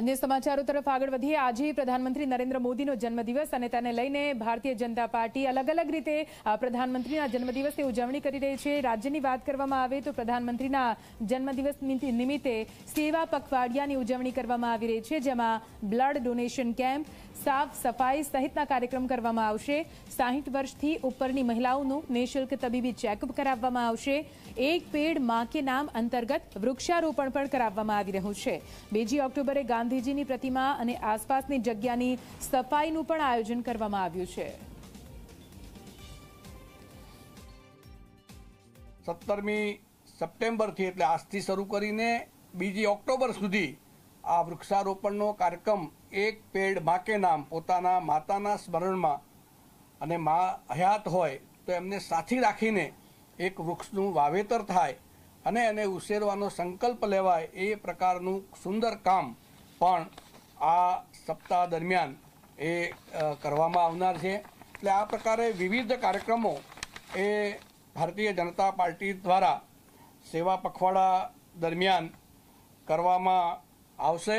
અન્ય સમાચારો તરફ આગળ વધીએ આજે પ્રધાનમંત્રી નરેન્દ્ર મોદીનો જન્મદિવસ અને તેને લઈને ભારતીય જનતા પાર્ટી અલગ અલગ રીતે પ્રધાનમંત્રીના જન્મદિવસની ઉજવણી કરી રહી છે રાજ્યની વાત કરવામાં આવે તો પ્રધાનમંત્રીના જન્મદિવસ નિમિત્તે સેવા પખવાડિયાની ઉજવણી કરવામાં આવી રહી છે જેમાં બ્લડ ડોનેશન કેમ્પ સાફ સફાઈ સહિતના કાર્યક્રમ કરવામાં આવશે સાહીઠ વર્ષથી ઉપરની મહિલાઓનું નિઃશુલ્ક તબીબી ચેકઅપ કરાવવામાં આવશે એક પેડ મા કે નામ અંતર્ગત વૃક્ષારોપણ પણ કરાવવામાં આવી રહ્યું છે બીજી ઓક્ટોબરે ગાંધી ગાંધીજીની પ્રતિમા અને આસપાસની જગ્યાની સફાઈનું પણ આયોજન કરવામાં આવ્યું છે સત્તરમી સપ્ટેમ્બરથી એટલે આજથી શરૂ કરીને બીજી ઓક્ટોબર સુધી આ વૃક્ષારોપણનો કાર્યક્રમ એક પેડ માકે નામ પોતાના માતાના સ્મરણમાં અને મા હયાત હોય તો એમને સાથી રાખીને એક વૃક્ષનું વાવેતર થાય અને એને ઉછેરવાનો સંકલ્પ લેવાય એ પ્રકારનું સુંદર કામ પણ આ સપ્તાહ દરમિયાન એ કરવામાં આવનાર છે એટલે આ પ્રકારે વિવિધ કાર્યક્રમો એ ભારતીય જનતા પાર્ટી દ્વારા સેવા પખવાડા દરમિયાન કરવામાં આવશે